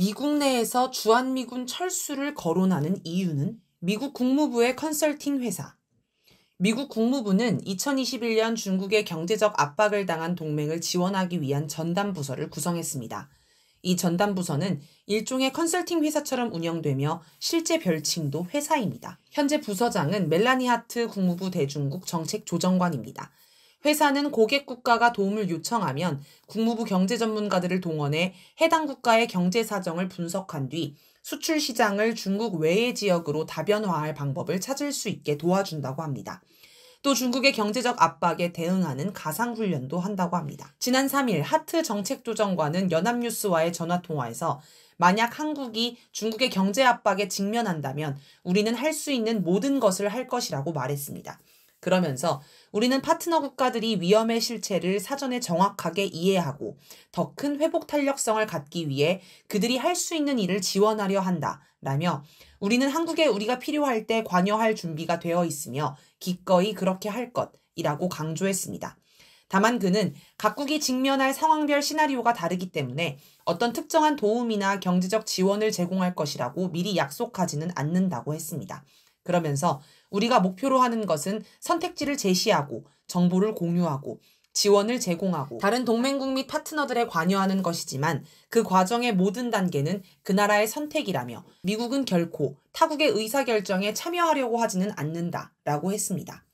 미국 내에서 주한미군 철수를 거론하는 이유는 미국 국무부의 컨설팅 회사. 미국 국무부는 2021년 중국의 경제적 압박을 당한 동맹을 지원하기 위한 전담부서를 구성했습니다. 이 전담부서는 일종의 컨설팅 회사처럼 운영되며 실제 별칭도 회사입니다. 현재 부서장은 멜라니 하트 국무부 대중국 정책조정관입니다. 회사는 고객 국가가 도움을 요청하면 국무부 경제 전문가들을 동원해 해당 국가의 경제 사정을 분석한 뒤 수출 시장을 중국 외의 지역으로 다변화할 방법을 찾을 수 있게 도와준다고 합니다. 또 중국의 경제적 압박에 대응하는 가상훈련도 한다고 합니다. 지난 3일 하트 정책조정관은 연합뉴스와의 전화통화에서 만약 한국이 중국의 경제 압박에 직면한다면 우리는 할 수 있는 모든 것을 할 것이라고 말했습니다. 그러면서 우리는 파트너 국가들이 위험의 실체를 사전에 정확하게 이해하고 더 큰 회복 탄력성을 갖기 위해 그들이 할 수 있는 일을 지원하려 한다. 라며 우리는 한국에 우리가 필요할 때 관여할 준비가 되어 있으며 기꺼이 그렇게 할 것이라고 강조했습니다. 다만 그는 각국이 직면할 상황별 시나리오가 다르기 때문에 어떤 특정한 도움이나 경제적 지원을 제공할 것이라고 미리 약속하지는 않는다고 했습니다. 그러면서 우리가 목표로 하는 것은 선택지를 제시하고 정보를 공유하고 지원을 제공하고 다른 동맹국 및 파트너들에 관여하는 것이지만 그 과정의 모든 단계는 그 나라의 선택이라며 미국은 결코 타국의 의사결정에 참여하려고 하지는 않는다 라고 했습니다.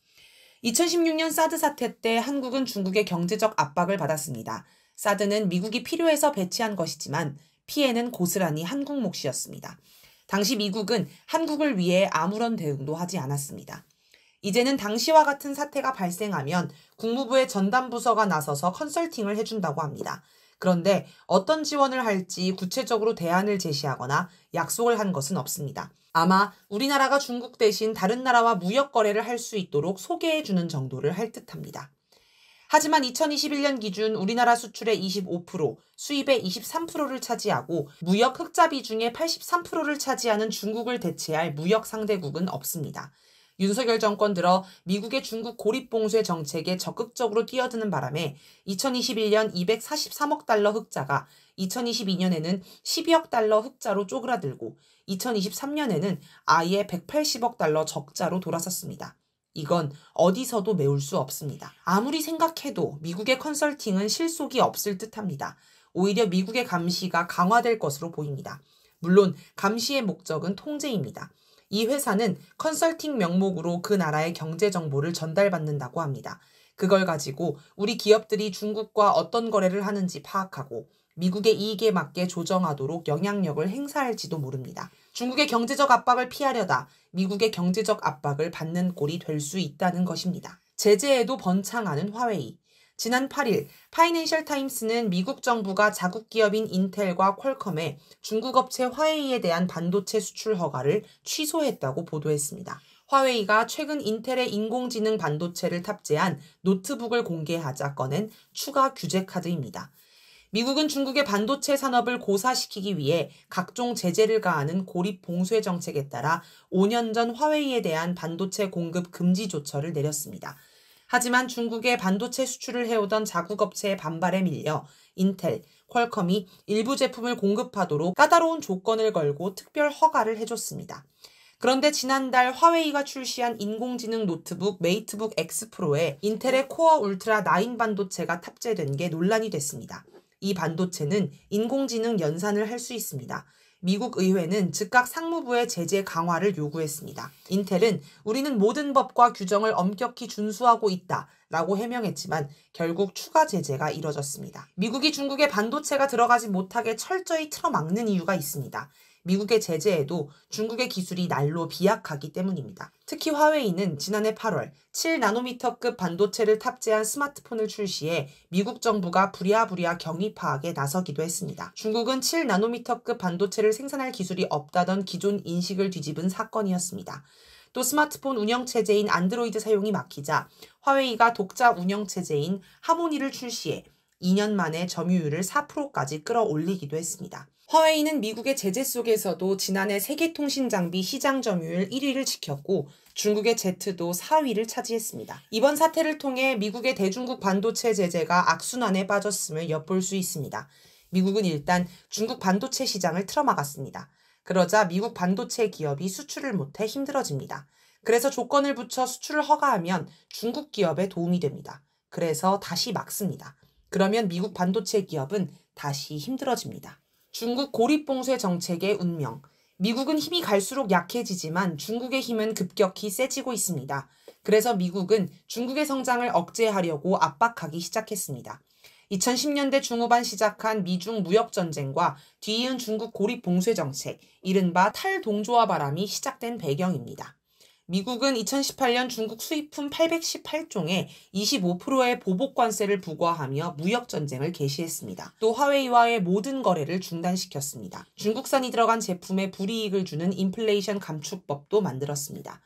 2016년 사드 사태 때 한국은 중국의 경제적 압박을 받았습니다. 사드는 미국이 필요해서 배치한 것이지만 피해는 고스란히 한국 몫이었습니다. 당시 미국은 한국을 위해 아무런 대응도 하지 않았습니다. 이제는 당시와 같은 사태가 발생하면 국무부의 전담부서가 나서서 컨설팅을 해준다고 합니다. 그런데 어떤 지원을 할지 구체적으로 대안을 제시하거나 약속을 한 것은 없습니다. 아마 우리나라가 중국 대신 다른 나라와 무역 거래를 할 수 있도록 소개해주는 정도를 할 듯합니다. 하지만 2021년 기준 우리나라 수출의 25%, 수입의 23%를 차지하고 무역 흑자 비중의 83%를 차지하는 중국을 대체할 무역 상대국은 없습니다. 윤석열 정권 들어 미국의 중국 고립 봉쇄 정책에 적극적으로 뛰어드는 바람에 2021년 243억 달러 흑자가 2022년에는 12억 달러 흑자로 쪼그라들고 2023년에는 아예 180억 달러 적자로 돌아섰습니다. 이건 어디서도 메울 수 없습니다. 아무리 생각해도 미국의 컨설팅은 실속이 없을 듯 합니다. 오히려 미국의 감시가 강화될 것으로 보입니다. 물론 감시의 목적은 통제입니다. 이 회사는 컨설팅 명목으로 그 나라의 경제 정보를 전달받는다고 합니다. 그걸 가지고 우리 기업들이 중국과 어떤 거래를 하는지 파악하고 미국의 이익에 맞게 조정하도록 영향력을 행사할지도 모릅니다. 중국의 경제적 압박을 피하려다 미국의 경제적 압박을 받는 꼴이 될 수 있다는 것입니다. 제재에도 번창하는 화웨이. 지난 8일 파이낸셜 타임스는 미국 정부가 자국 기업인 인텔과 퀄컴에 중국 업체 화웨이에 대한 반도체 수출 허가를 취소했다고 보도했습니다. 화웨이가 최근 인텔의 인공지능 반도체를 탑재한 노트북을 공개하자 꺼낸 추가 규제 카드입니다. 미국은 중국의 반도체 산업을 고사시키기 위해 각종 제재를 가하는 고립 봉쇄 정책에 따라 5년 전 화웨이에 대한 반도체 공급 금지 조처를 내렸습니다. 하지만 중국의 반도체 수출을 해오던 자국 업체의 반발에 밀려 인텔, 퀄컴이 일부 제품을 공급하도록 까다로운 조건을 걸고 특별 허가를 해줬습니다. 그런데 지난달 화웨이가 출시한 인공지능 노트북 메이트북 X 프로에 인텔의 코어 울트라 9 반도체가 탑재된 게 논란이 됐습니다. 이 반도체는 인공지능 연산을 할 수 있습니다. 미국 의회는 즉각 상무부의 제재 강화를 요구했습니다. 인텔은 우리는 모든 법과 규정을 엄격히 준수하고 있다. 라고 해명했지만 결국 추가 제재가 이뤄졌습니다. 미국이 중국의 반도체가 들어가지 못하게 철저히 틀어막는 이유가 있습니다. 미국의 제재에도 중국의 기술이 날로 비약하기 때문입니다. 특히 화웨이는 지난해 8월 7나노미터급 반도체를 탑재한 스마트폰을 출시해 미국 정부가 부랴부랴 경위 파악에 나서기도 했습니다. 중국은 7나노미터급 반도체를 생산할 기술이 없다던 기존 인식을 뒤집은 사건이었습니다. 또 스마트폰 운영체제인 안드로이드 사용이 막히자 화웨이가 독자 운영체제인 하모니를 출시해 2년 만에 점유율을 4%까지 끌어올리기도 했습니다. 허웨이는 미국의 제재 속에서도 지난해 세계통신장비 시장 점유율 1위를 지켰고 중국의 제트도 4위를 차지했습니다. 이번 사태를 통해 미국의 대중국 반도체 제재가 악순환에 빠졌음을 엿볼 수 있습니다. 미국은 일단 중국 반도체 시장을 틀어막았습니다. 그러자 미국 반도체 기업이 수출을 못해 힘들어집니다. 그래서 조건을 붙여 수출을 허가하면 중국 기업에 도움이 됩니다. 그래서 다시 막습니다. 그러면 미국 반도체 기업은 다시 힘들어집니다. 중국 고립봉쇄 정책의 운명. 미국은 힘이 갈수록 약해지지만 중국의 힘은 급격히 세지고 있습니다. 그래서 미국은 중국의 성장을 억제하려고 압박하기 시작했습니다. 2010년대 중후반 시작한 미중 무역전쟁과 뒤이은 중국 고립 봉쇄 정책, 이른바 탈동조화 바람이 시작된 배경입니다. 미국은 2018년 중국 수입품 818종에 25%의 보복관세를 부과하며 무역전쟁을 개시했습니다. 또 화웨이와의 모든 거래를 중단시켰습니다. 중국산이 들어간 제품에 불이익을 주는 인플레이션 감축법도 만들었습니다.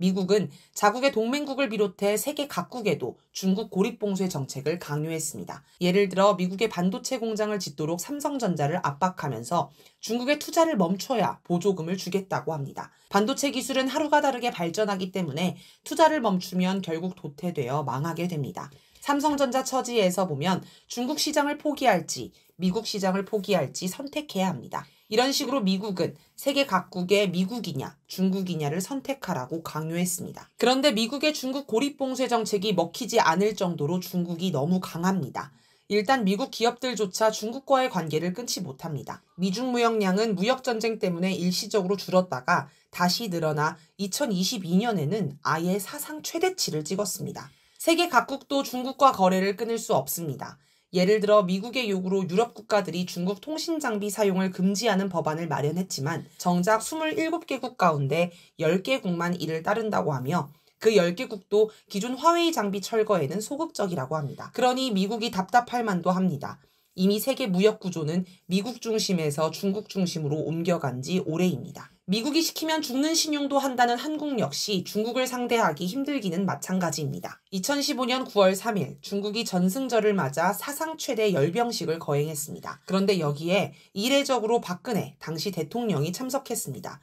미국은 자국의 동맹국을 비롯해 세계 각국에도 중국 고립봉쇄 정책을 강요했습니다. 예를 들어 미국의 반도체 공장을 짓도록 삼성전자를 압박하면서 중국의 투자를 멈춰야 보조금을 주겠다고 합니다. 반도체 기술은 하루가 다르게 발전하기 때문에 투자를 멈추면 결국 도태되어 망하게 됩니다. 삼성전자 처지에서 보면 중국 시장을 포기할지 미국 시장을 포기할지 선택해야 합니다. 이런 식으로 미국은 세계 각국의 미국이냐 중국이냐를 선택하라고 강요했습니다. 그런데 미국의 중국 고립봉쇄 정책이 먹히지 않을 정도로 중국이 너무 강합니다. 일단 미국 기업들조차 중국과의 관계를 끊지 못합니다. 미중 무역량은 무역전쟁 때문에 일시적으로 줄었다가 다시 늘어나 2022년에는 아예 사상 최대치를 찍었습니다. 세계 각국도 중국과 거래를 끊을 수 없습니다. 예를 들어 미국의 요구로 유럽 국가들이 중국 통신 장비 사용을 금지하는 법안을 마련했지만 정작 27개국 가운데 10개국만 이를 따른다고 하며 그 10개국도 기존 화웨이 장비 철거에는 소극적이라고 합니다. 그러니 미국이 답답할 만도 합니다. 이미 세계 무역 구조는 미국 중심에서 중국 중심으로 옮겨간 지 오래입니다. 미국이 시키면 죽는 신용도 한다는 한국 역시 중국을 상대하기 힘들기는 마찬가지입니다. 2015년 9월 3일 중국이 전승절을 맞아 사상 최대 열병식을 거행했습니다. 그런데 여기에 이례적으로 박근혜 당시 대통령이 참석했습니다.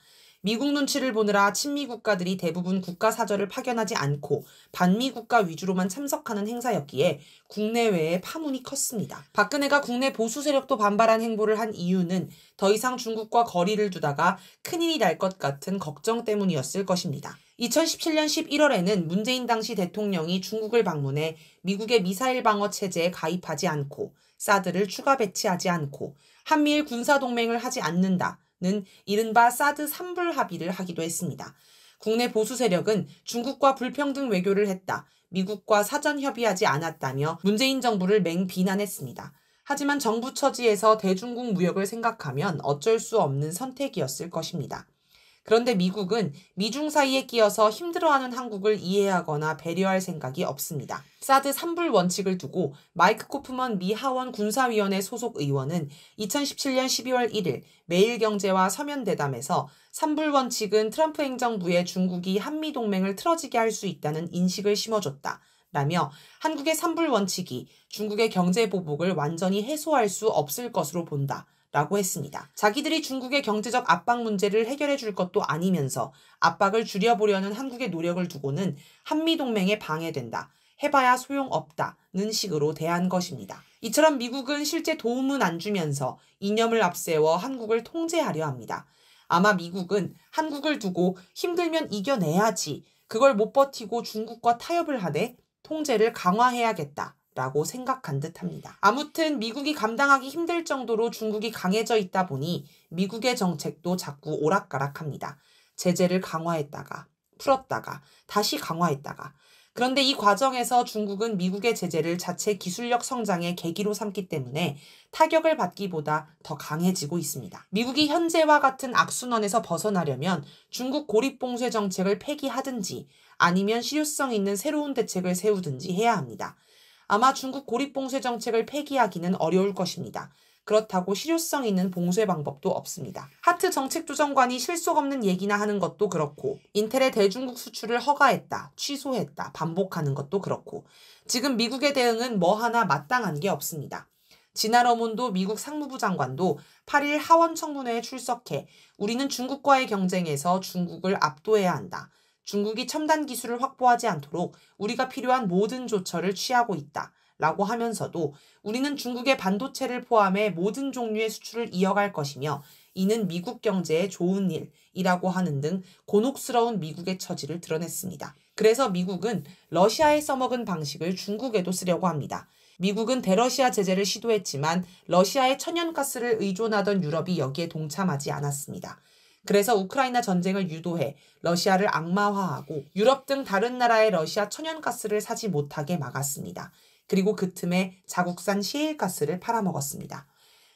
미국 눈치를 보느라 친미 국가들이 대부분 국가 사절을 파견하지 않고 반미 국가 위주로만 참석하는 행사였기에 국내외의 파문이 컸습니다. 박근혜가 국내 보수 세력도 반발한 행보를 한 이유는 더 이상 중국과 거리를 두다가 큰일이 날 것 같은 걱정 때문이었을 것입니다. 2017년 11월에는 문재인 당시 대통령이 중국을 방문해 미국의 미사일 방어 체제에 가입하지 않고 사드를 추가 배치하지 않고 한미일 군사 동맹을 하지 않는다. 는 이른바 사드 3불 합의를 하기도 했습니다. 국내 보수 세력은 중국과 불평등 외교를 했다. 미국과 사전 협의하지 않았다며 문재인 정부를 맹비난했습니다. 하지만 정부 처지에서 대중국 무역을 생각하면 어쩔 수 없는 선택이었을 것입니다. 그런데 미국은 미중 사이에 끼어서 힘들어하는 한국을 이해하거나 배려할 생각이 없습니다. 사드 3불 원칙을 두고 마이크 코프먼 미 하원 군사위원회 소속 의원은 2017년 12월 1일 매일경제와 서면 대담에서 3불 원칙은 트럼프 행정부의 중국이 한미 동맹을 틀어지게 할 수 있다는 인식을 심어줬다. 라며 한국의 3불 원칙이 중국의 경제 보복을 완전히 해소할 수 없을 것으로 본다. 라고 했습니다. 자기들이 중국의 경제적 압박 문제를 해결해 줄 것도 아니면서 압박을 줄여보려는 한국의 노력을 두고는 한미동맹에 방해된다. 해봐야 소용없다는 식으로 대한 것입니다. 이처럼 미국은 실제 도움은 안 주면서 이념을 앞세워 한국을 통제하려 합니다. 아마 미국은 한국을 두고 힘들면 이겨내야지 그걸 못 버티고 중국과 타협을 하되 통제를 강화해야겠다. 라고 생각한 듯 합니다. 아무튼 미국이 감당하기 힘들 정도로 중국이 강해져 있다 보니 미국의 정책도 자꾸 오락가락 합니다. 제재를 강화했다가 풀었다가 다시 강화했다가 그런데 이 과정에서 중국은 미국의 제재를 자체 기술력 성장의 계기로 삼기 때문에 타격을 받기보다 더 강해지고 있습니다. 미국이 현재와 같은 악순환에서 벗어나려면 중국 고립봉쇄 정책을 폐기하든지 아니면 실효성 있는 새로운 대책을 세우든지 해야 합니다. 아마 중국 고립봉쇄 정책을 폐기하기는 어려울 것입니다. 그렇다고 실효성 있는 봉쇄 방법도 없습니다. 하트 정책조정관이 실속 없는 얘기나 하는 것도 그렇고 인텔의 대중국 수출을 허가했다, 취소했다, 반복하는 것도 그렇고 지금 미국의 대응은 뭐 하나 마땅한 게 없습니다. 진나러문도 미국 상무부 장관도 8일 하원 청문회에 출석해 우리는 중국과의 경쟁에서 중국을 압도해야 한다. 중국이 첨단 기술을 확보하지 않도록 우리가 필요한 모든 조처를 취하고 있다. 라고 하면서도 우리는 중국의 반도체를 포함해 모든 종류의 수출을 이어갈 것이며 이는 미국 경제에 좋은 일이라고 하는 등 곤혹스러운 미국의 처지를 드러냈습니다. 그래서 미국은 러시아에 써먹은 방식을 중국에도 쓰려고 합니다. 미국은 대러시아 제재를 시도했지만 러시아의 천연가스를 의존하던 유럽이 여기에 동참하지 않았습니다. 그래서 우크라이나 전쟁을 유도해 러시아를 악마화하고 유럽 등 다른 나라의 러시아 천연가스를 사지 못하게 막았습니다. 그리고 그 틈에 자국산 시일가스를 팔아먹었습니다.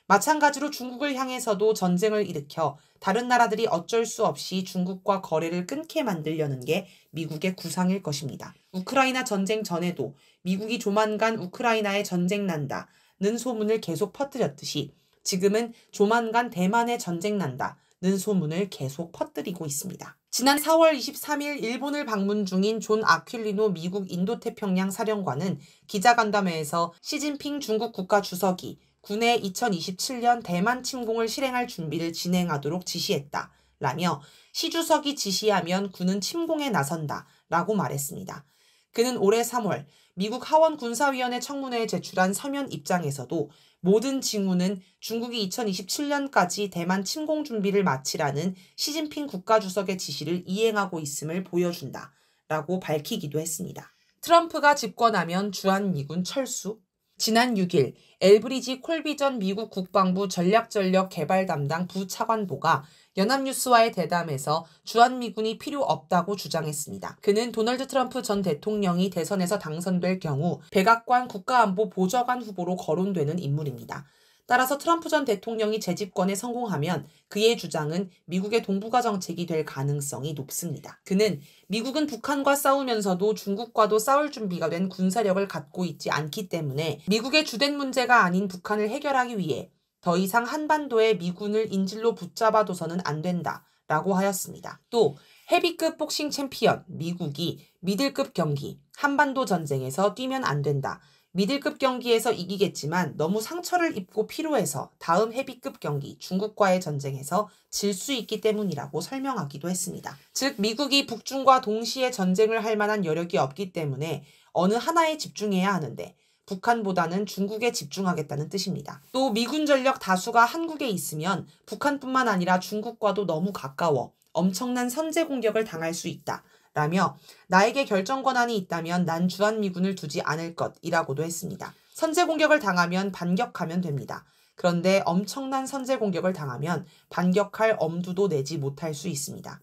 마찬가지로 중국을 향해서도 전쟁을 일으켜 다른 나라들이 어쩔 수 없이 중국과 거래를 끊게 만들려는 게 미국의 구상일 것입니다. 우크라이나 전쟁 전에도 미국이 조만간 우크라이나에 전쟁 난다는 소문을 계속 퍼뜨렸듯이 지금은 조만간 대만에 전쟁 난다. 는 소문을 계속 퍼뜨리고 있습니다. 지난 4월 23일 일본을 방문 중인 존 아퀼리노 미국 인도태평양 사령관은 기자간담회에서 시진핑 중국 국가 주석이 군의 2027년 대만 침공을 실행할 준비를 진행하도록 지시했다. 라며 시 주석이 지시하면 군은 침공에 나선다. 라고 말했습니다. 그는 올해 3월 미국 하원 군사위원회 청문회에 제출한 서면 입장에서도 모든 징후는 중국이 2027년까지 대만 침공 준비를 마치라는 시진핑 국가주석의 지시를 이행하고 있음을 보여준다. 라고 밝히기도 했습니다. 트럼프가 집권하면 주한 미군 철수, 지난 6일 엘브리지 콜비 전 미국 국방부 전략전력 개발 담당 부차관보가 연합뉴스와의 대담에서 주한미군이 필요 없다고 주장했습니다. 그는 도널드 트럼프 전 대통령이 대선에서 당선될 경우 백악관 국가안보 보좌관 후보로 거론되는 인물입니다. 따라서 트럼프 전 대통령이 재집권에 성공하면 그의 주장은 미국의 동북아 정책이 될 가능성이 높습니다. 그는 미국은 북한과 싸우면서도 중국과도 싸울 준비가 된 군사력을 갖고 있지 않기 때문에 미국의 주된 문제가 아닌 북한을 해결하기 위해 더 이상 한반도에 미군을 인질로 붙잡아둬서는 안 된다. 라고 하였습니다. 또 헤비급 복싱 챔피언 미국이 미들급 경기 한반도 전쟁에서 뛰면 안 된다. 미들급 경기에서 이기겠지만 너무 상처를 입고 피로해서 다음 헤비급 경기 중국과의 전쟁에서 질 수 있기 때문이라고 설명하기도 했습니다. 즉 미국이 북중과 동시에 전쟁을 할 만한 여력이 없기 때문에 어느 하나에 집중해야 하는데 북한보다는 중국에 집중하겠다는 뜻입니다. 또 미군 전력 다수가 한국에 있으면 북한뿐만 아니라 중국과도 너무 가까워 엄청난 선제 공격을 당할 수 있다. 라며 나에게 결정 권한이 있다면 난 주한미군을 두지 않을 것이라고도 했습니다. 선제 공격을 당하면 반격하면 됩니다. 그런데 엄청난 선제 공격을 당하면 반격할 엄두도 내지 못할 수 있습니다.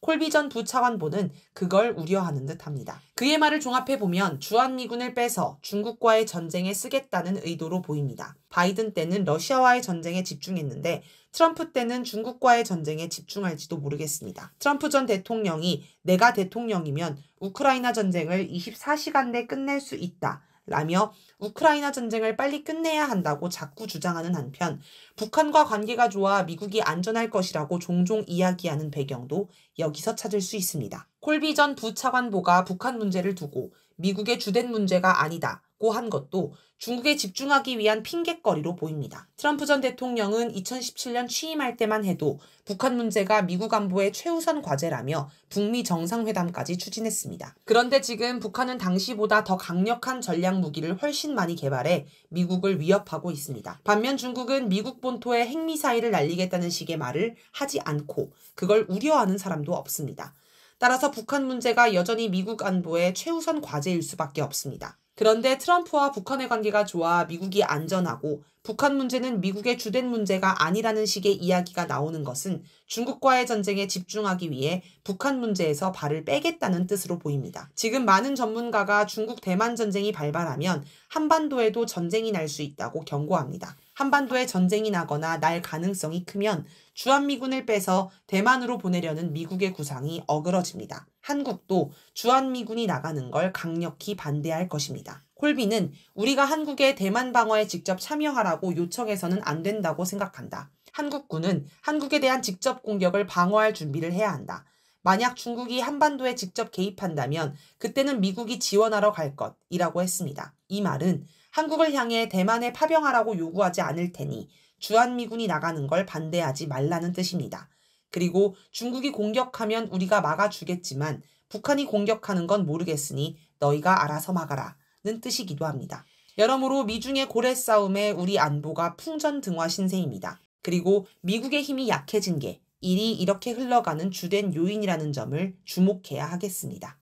콜비 전 부차관보는 그걸 우려하는 듯합니다. 그의 말을 종합해 보면 주한미군을 빼서 중국과의 전쟁에 쓰겠다는 의도로 보입니다. 바이든 때는 러시아와의 전쟁에 집중했는데 트럼프 때는 중국과의 전쟁에 집중할지도 모르겠습니다. 트럼프 전 대통령이 내가 대통령이면 우크라이나 전쟁을 24시간 내 끝낼 수 있다. 라며 우크라이나 전쟁을 빨리 끝내야 한다고 자꾸 주장하는 한편 북한과 관계가 좋아 미국이 안전할 것이라고 종종 이야기하는 배경도 여기서 찾을 수 있습니다. 콜비 전 부차관보가 북한 문제를 두고 미국의 주된 문제가 아니다. 고한 것도 중국에 집중하기 위한 핑곗거리로 보입니다. 트럼프 전 대통령은 2017년 취임할 때만 해도 북한 문제가 미국 안보의 최우선 과제라며 북미 정상회담까지 추진했습니다. 그런데 지금 북한은 당시보다 더 강력한 전략 무기를 훨씬 많이 개발해 미국을 위협하고 있습니다. 반면 중국은 미국 본토에 핵미사일을 날리겠다는 식의 말을 하지 않고 그걸 우려하는 사람도 없습니다. 따라서 북한 문제가 여전히 미국 안보의 최우선 과제일 수밖에 없습니다. 그런데 트럼프와 북한의 관계가 좋아 미국이 안전하고 북한 문제는 미국의 주된 문제가 아니라는 식의 이야기가 나오는 것은 중국과의 전쟁에 집중하기 위해 북한 문제에서 발을 빼겠다는 뜻으로 보입니다. 지금 많은 전문가가 중국 대만 전쟁이 발발하면 한반도에도 전쟁이 날 수 있다고 경고합니다. 한반도에 전쟁이 나거나 날 가능성이 크면 주한미군을 빼서 대만으로 보내려는 미국의 구상이 어그러집니다. 한국도 주한미군이 나가는 걸 강력히 반대할 것입니다. 콜비는 우리가 한국의 대만 방어에 직접 참여하라고 요청해서는 안 된다고 생각한다. 한국군은 한국에 대한 직접 공격을 방어할 준비를 해야 한다. 만약 중국이 한반도에 직접 개입한다면 그때는 미국이 지원하러 갈 것이라고 했습니다. 이 말은 한국을 향해 대만에 파병하라고 요구하지 않을 테니 주한미군이 나가는 걸 반대하지 말라는 뜻입니다. 그리고 중국이 공격하면 우리가 막아주겠지만 북한이 공격하는 건 모르겠으니 너희가 알아서 막아라. 는 뜻이기도 합니다. 여러모로 미중의 고래 싸움에 우리 안보가 풍전등화 신세입니다. 그리고 미국의 힘이 약해진 게 일이 이렇게 흘러가는 주된 요인이라는 점을 주목해야 하겠습니다.